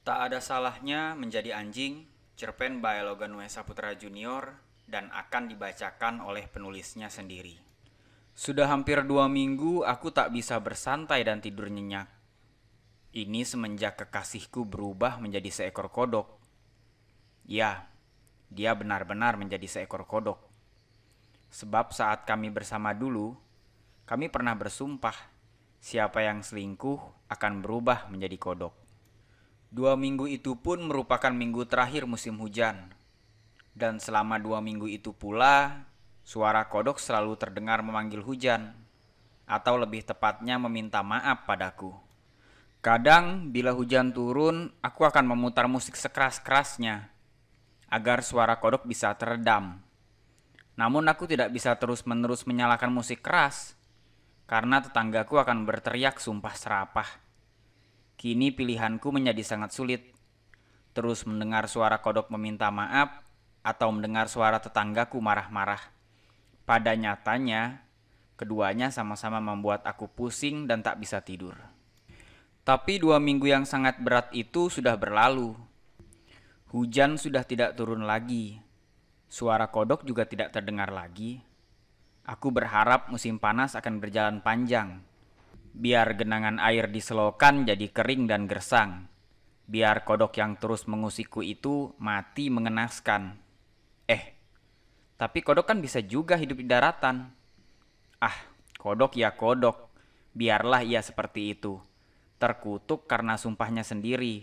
Tak ada salahnya menjadi anjing, cerpen by Logan Wesa Putra Junior dan akan dibacakan oleh penulisnya sendiri. Sudah hampir dua minggu aku tak bisa bersantai dan tidur nyenyak. Ini semenjak kekasihku berubah menjadi seekor kodok. Ya, dia benar-benar menjadi seekor kodok. Sebab saat kami bersama dulu, kami pernah bersumpah siapa yang selingkuh akan berubah menjadi kodok. Dua minggu itu pun merupakan minggu terakhir musim hujan. Dan selama dua minggu itu pula, suara kodok selalu terdengar memanggil hujan. Atau lebih tepatnya meminta maaf padaku. Kadang bila hujan turun, aku akan memutar musik sekeras-kerasnya. Agar suara kodok bisa teredam. Namun aku tidak bisa terus-menerus menyalakan musik keras. Karena tetanggaku akan berteriak sumpah serapah. Kini pilihanku menjadi sangat sulit. Terus mendengar suara kodok meminta maaf atau mendengar suara tetanggaku marah-marah. Pada nyatanya, keduanya sama-sama membuat aku pusing dan tak bisa tidur. Tapi dua minggu yang sangat berat itu sudah berlalu. Hujan sudah tidak turun lagi. Suara kodok juga tidak terdengar lagi. Aku berharap musim panas akan berjalan panjang. Biar genangan air diselokan jadi kering dan gersang. Biar kodok yang terus mengusikku itu mati mengenaskan. Eh, tapi kodok kan bisa juga hidup di daratan. Ah, kodok ya kodok. Biarlah ia seperti itu. Terkutuk karena sumpahnya sendiri.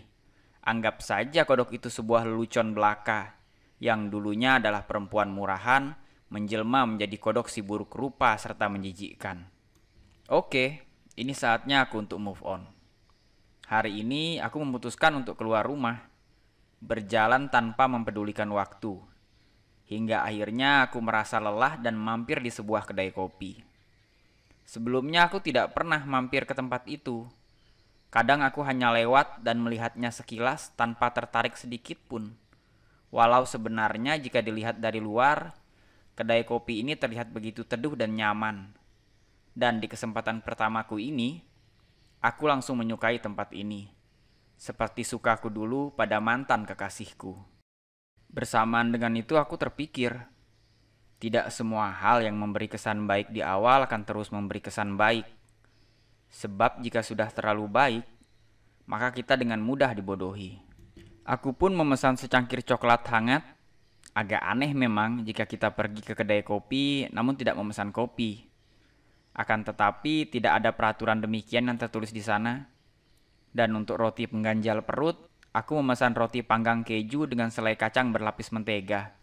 Anggap saja kodok itu sebuah lelucon belaka yang dulunya adalah perempuan murahan menjelma menjadi kodok si buruk rupa serta menjijikkan. Oke, ini saatnya aku untuk move on. Hari ini aku memutuskan untuk keluar rumah, berjalan tanpa mempedulikan waktu. Hingga akhirnya aku merasa lelah dan mampir di sebuah kedai kopi. Sebelumnya aku tidak pernah mampir ke tempat itu. Kadang aku hanya lewat dan melihatnya sekilas tanpa tertarik sedikit pun. Walau sebenarnya jika dilihat dari luar, kedai kopi ini terlihat begitu teduh dan nyaman. Dan di kesempatan pertamaku ini, aku langsung menyukai tempat ini, seperti sukaku dulu pada mantan kekasihku. Bersamaan dengan itu aku terpikir, tidak semua hal yang memberi kesan baik di awal akan terus memberi kesan baik. Sebab jika sudah terlalu baik, maka kita dengan mudah dibodohi. Aku pun memesan secangkir coklat hangat. Agak aneh memang jika kita pergi ke kedai kopi namun tidak memesan kopi. Akan tetapi tidak ada peraturan demikian yang tertulis di sana. Dan untuk roti pengganjal perut, aku memesan roti panggang keju dengan selai kacang berlapis mentega.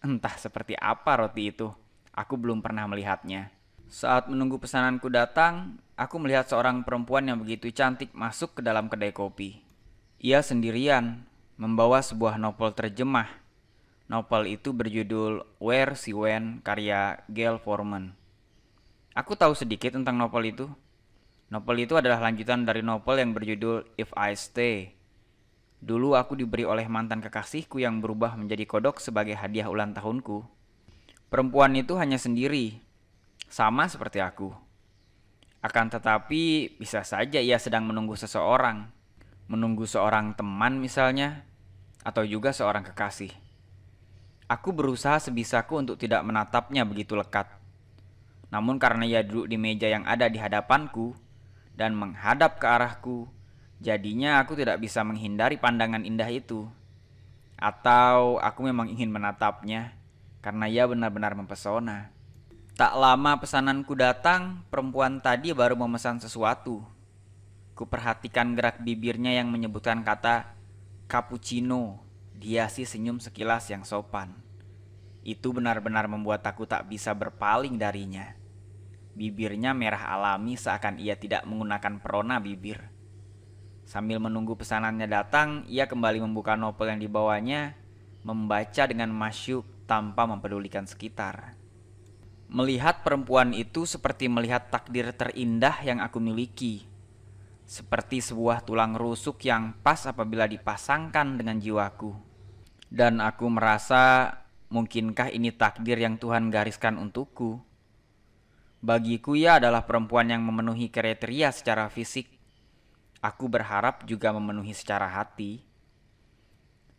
Entah seperti apa roti itu, aku belum pernah melihatnya. Saat menunggu pesananku datang, aku melihat seorang perempuan yang begitu cantik masuk ke dalam kedai kopi. Ia sendirian, membawa sebuah novel terjemah. Novel itu berjudul Where She Went karya Gail Forman. Aku tahu sedikit tentang novel itu. Novel itu adalah lanjutan dari novel yang berjudul If I Stay. Dulu aku diberi oleh mantan kekasihku yang berubah menjadi kodok sebagai hadiah ulang tahunku. Perempuan itu hanya sendiri, sama seperti aku. Akan tetapi, bisa saja ia sedang menunggu seseorang, menunggu seorang teman misalnya, atau juga seorang kekasih. Aku berusaha sebisaku untuk tidak menatapnya begitu lekat. Namun karena ia duduk di meja yang ada di hadapanku dan menghadap ke arahku, jadinya aku tidak bisa menghindari pandangan indah itu. Atau aku memang ingin menatapnya karena ia benar-benar mempesona. Tak lama pesananku datang, perempuan tadi baru memesan sesuatu. Kuperhatikan gerak bibirnya yang menyebutkan kata cappuccino. sih senyum sekilas yang sopan. Itu benar-benar membuat aku tak bisa berpaling darinya. Bibirnya merah alami seakan ia tidak menggunakan perona bibir. Sambil menunggu pesanannya datang, ia kembali membuka novel yang dibawanya, membaca dengan masyuk tanpa mempedulikan sekitar. Melihat perempuan itu seperti melihat takdir terindah yang aku miliki. Seperti sebuah tulang rusuk yang pas apabila dipasangkan dengan jiwaku. Dan aku merasa, mungkinkah ini takdir yang Tuhan gariskan untukku? Bagiku ia adalah perempuan yang memenuhi kriteria secara fisik. Aku berharap juga memenuhi secara hati.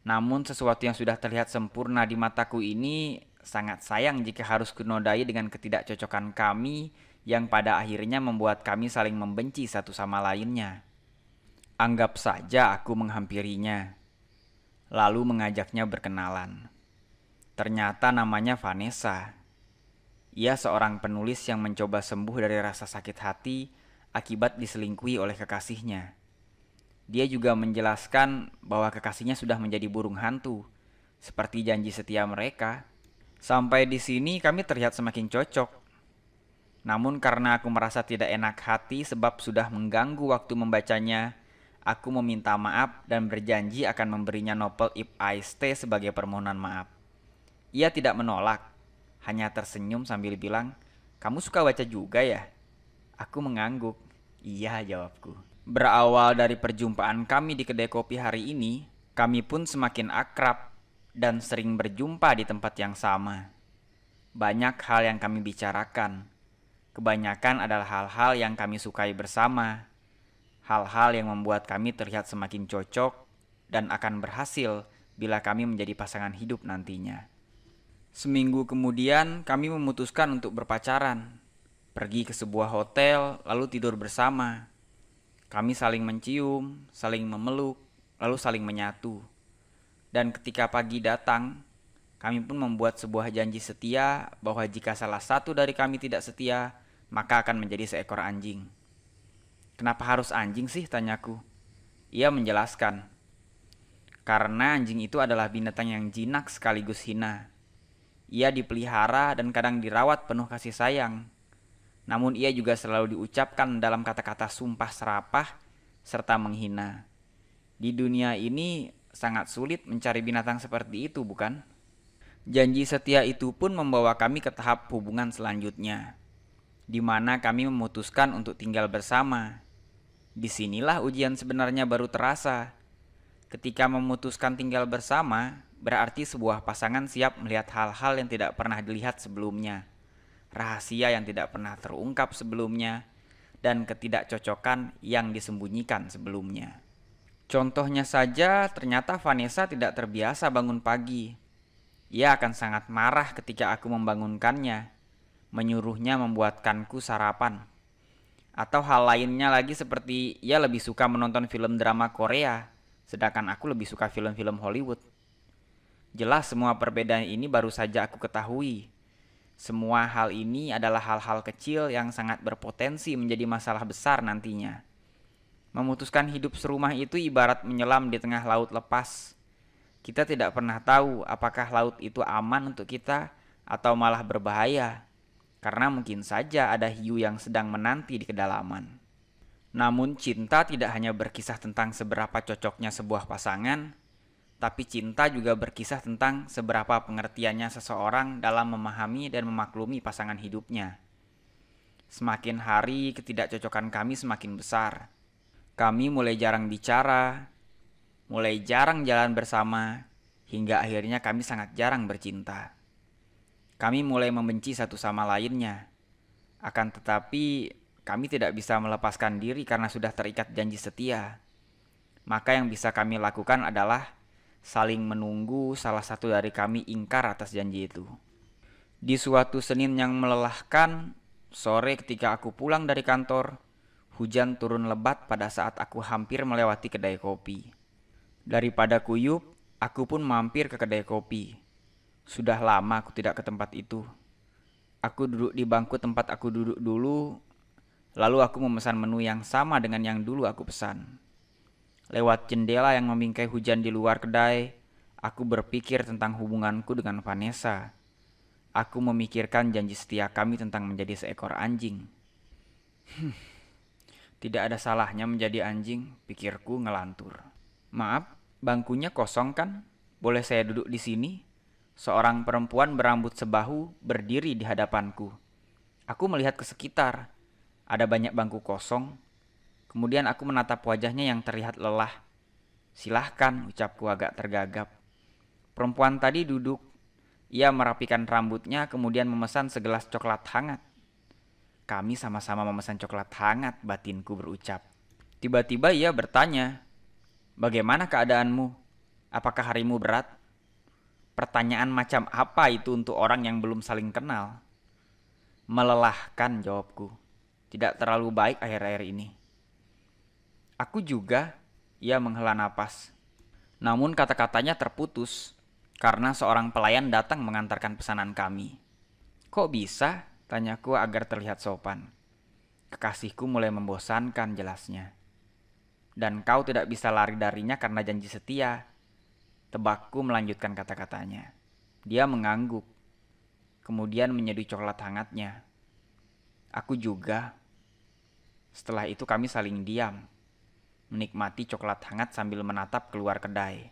Namun sesuatu yang sudah terlihat sempurna di mataku ini sangat sayang jika harus kunodai dengan ketidakcocokan kami yang pada akhirnya membuat kami saling membenci satu sama lainnya. Anggap saja aku menghampirinya, lalu mengajaknya berkenalan. Ternyata namanya Vanessa. Ia seorang penulis yang mencoba sembuh dari rasa sakit hati akibat diselingkuhi oleh kekasihnya. Dia juga menjelaskan bahwa kekasihnya sudah menjadi burung hantu, seperti janji setia mereka. Sampai di sini kami terlihat semakin cocok. Namun karena aku merasa tidak enak hati sebab sudah mengganggu waktu membacanya, aku meminta maaf dan berjanji akan memberinya novel If I Stay sebagai permohonan maaf. Ia tidak menolak, hanya tersenyum sambil bilang, "Kamu suka baca juga ya?" Aku mengangguk. "Iya," jawabku. Berawal dari perjumpaan kami di kedai kopi hari ini, kami pun semakin akrab dan sering berjumpa di tempat yang sama. Banyak hal yang kami bicarakan. Kebanyakan adalah hal-hal yang kami sukai bersama, hal-hal yang membuat kami terlihat semakin cocok dan akan berhasil bila kami menjadi pasangan hidup nantinya. Seminggu kemudian, kami memutuskan untuk berpacaran, pergi ke sebuah hotel, lalu tidur bersama. Kami saling mencium, saling memeluk, lalu saling menyatu. Dan ketika pagi datang, kami pun membuat sebuah janji setia bahwa jika salah satu dari kami tidak setia, maka akan menjadi seekor anjing. Kenapa harus anjing sih? tanyaku. Ia menjelaskan, karena anjing itu adalah binatang yang jinak sekaligus hina ia dipelihara dan kadang dirawat penuh kasih sayang. Namun ia juga selalu diucapkan dalam kata-kata sumpah serapah serta menghina. Di dunia ini sangat sulit mencari binatang seperti itu, bukan? Janji setia itu pun membawa kami ke tahap hubungan selanjutnya, di mana kami memutuskan untuk tinggal bersama. Disinilah ujian sebenarnya baru terasa. Ketika memutuskan tinggal bersama, berarti sebuah pasangan siap melihat hal-hal yang tidak pernah dilihat sebelumnya, rahasia yang tidak pernah terungkap sebelumnya, dan ketidakcocokan yang disembunyikan sebelumnya. Contohnya saja, ternyata Vanessa tidak terbiasa bangun pagi. Ia akan sangat marah ketika aku membangunkannya, menyuruhnya membuatkanku sarapan. Atau hal lainnya lagi seperti ia lebih suka menonton film drama Korea, sedangkan aku lebih suka film-film Hollywood. Jelas semua perbedaan ini baru saja aku ketahui. Semua hal ini adalah hal-hal kecil yang sangat berpotensi menjadi masalah besar nantinya. Memutuskan hidup serumah itu ibarat menyelam di tengah laut lepas. Kita tidak pernah tahu apakah laut itu aman untuk kita atau malah berbahaya, karena mungkin saja ada hiu yang sedang menanti di kedalaman. Namun, cinta tidak hanya berkisah tentang seberapa cocoknya sebuah pasangan, tapi cinta juga berkisah tentang seberapa pengertiannya seseorang dalam memahami dan memaklumi pasangan hidupnya. Semakin hari, ketidakcocokan kami semakin besar. Kami mulai jarang bicara, mulai jarang jalan bersama, hingga akhirnya kami sangat jarang bercinta. Kami mulai membenci satu sama lainnya. Akan tetapi, kami tidak bisa melepaskan diri karena sudah terikat janji setia. Maka yang bisa kami lakukan adalah saling menunggu salah satu dari kami ingkar atas janji itu. Di suatu Senin yang melelahkan, sore ketika aku pulang dari kantor, hujan turun lebat pada saat aku hampir melewati kedai kopi. Daripada kuyup, aku pun mampir ke kedai kopi. Sudah lama aku tidak ke tempat itu. Aku duduk di bangku tempat aku duduk dulu, lalu aku memesan menu yang sama dengan yang dulu aku pesan. Lewat jendela yang membingkai hujan di luar kedai, aku berpikir tentang hubunganku dengan Vanessa. Aku memikirkan janji setia kami tentang menjadi seekor anjing. Hmm, tidak ada salahnya menjadi anjing, pikirku ngelantur. Maaf, bangkunya kosong kan? Boleh saya duduk di sini? Seorang perempuan berambut sebahu berdiri di hadapanku. Aku melihat ke sekitar. Ada banyak bangku kosong, Kemudian aku menatap wajahnya yang terlihat lelah. Silahkan, ucapku agak tergagap. Perempuan tadi duduk. Ia merapikan rambutnya kemudian memesan segelas coklat hangat. Kami sama-sama memesan coklat hangat, batinku berucap. Tiba-tiba ia bertanya, Bagaimana keadaanmu? Apakah harimu berat? Pertanyaan macam apa itu untuk orang yang belum saling kenal? Melelahkan jawabku. Tidak terlalu baik akhir-akhir ini. Aku juga, ia menghela napas. Namun kata-katanya terputus karena seorang pelayan datang mengantarkan pesanan kami. Kok bisa? Tanyaku agar terlihat sopan. Kekasihku mulai membosankan jelasnya. Dan kau tidak bisa lari darinya karena janji setia. Tebakku melanjutkan kata-katanya. Dia mengangguk. Kemudian menyeduh coklat hangatnya. Aku juga. Setelah itu kami saling diam menikmati coklat hangat sambil menatap keluar kedai.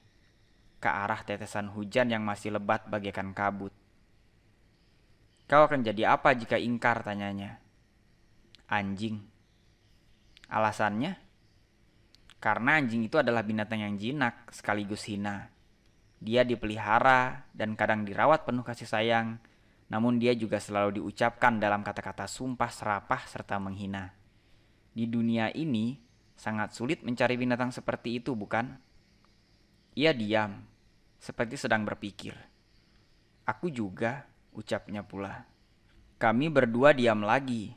Ke arah tetesan hujan yang masih lebat bagaikan kabut. Kau akan jadi apa jika ingkar tanyanya? Anjing. Alasannya? Karena anjing itu adalah binatang yang jinak sekaligus hina. Dia dipelihara dan kadang dirawat penuh kasih sayang, namun dia juga selalu diucapkan dalam kata-kata sumpah serapah serta menghina. Di dunia ini, Sangat sulit mencari binatang seperti itu, bukan? Ia diam, seperti sedang berpikir. Aku juga, ucapnya pula. Kami berdua diam lagi.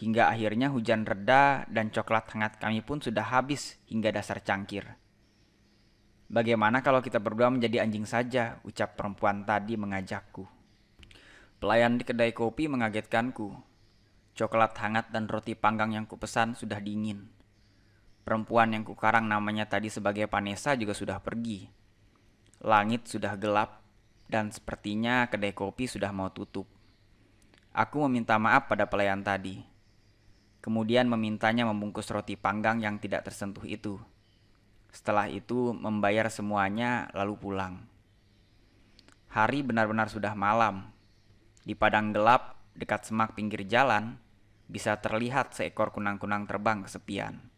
Hingga akhirnya hujan reda dan coklat hangat kami pun sudah habis hingga dasar cangkir. Bagaimana kalau kita berdua menjadi anjing saja, ucap perempuan tadi mengajakku. Pelayan di kedai kopi mengagetkanku. Coklat hangat dan roti panggang yang kupesan sudah dingin. Perempuan yang kukarang namanya tadi sebagai Vanessa juga sudah pergi. Langit sudah gelap dan sepertinya kedai kopi sudah mau tutup. Aku meminta maaf pada pelayan tadi. Kemudian memintanya membungkus roti panggang yang tidak tersentuh itu. Setelah itu membayar semuanya lalu pulang. Hari benar-benar sudah malam. Di padang gelap dekat semak pinggir jalan bisa terlihat seekor kunang-kunang terbang kesepian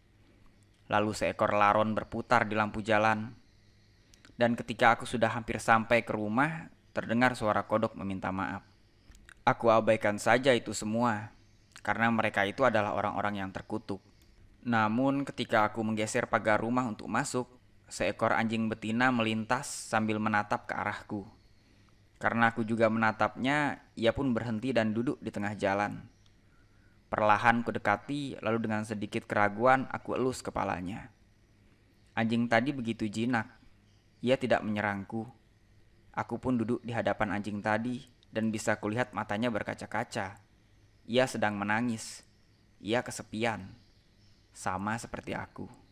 lalu seekor laron berputar di lampu jalan. Dan ketika aku sudah hampir sampai ke rumah, terdengar suara kodok meminta maaf. Aku abaikan saja itu semua, karena mereka itu adalah orang-orang yang terkutuk. Namun ketika aku menggeser pagar rumah untuk masuk, seekor anjing betina melintas sambil menatap ke arahku. Karena aku juga menatapnya, ia pun berhenti dan duduk di tengah jalan. Perlahan ku dekati, lalu dengan sedikit keraguan aku elus kepalanya. Anjing tadi begitu jinak. Ia tidak menyerangku. Aku pun duduk di hadapan anjing tadi dan bisa kulihat matanya berkaca-kaca. Ia sedang menangis. Ia kesepian. Sama seperti aku.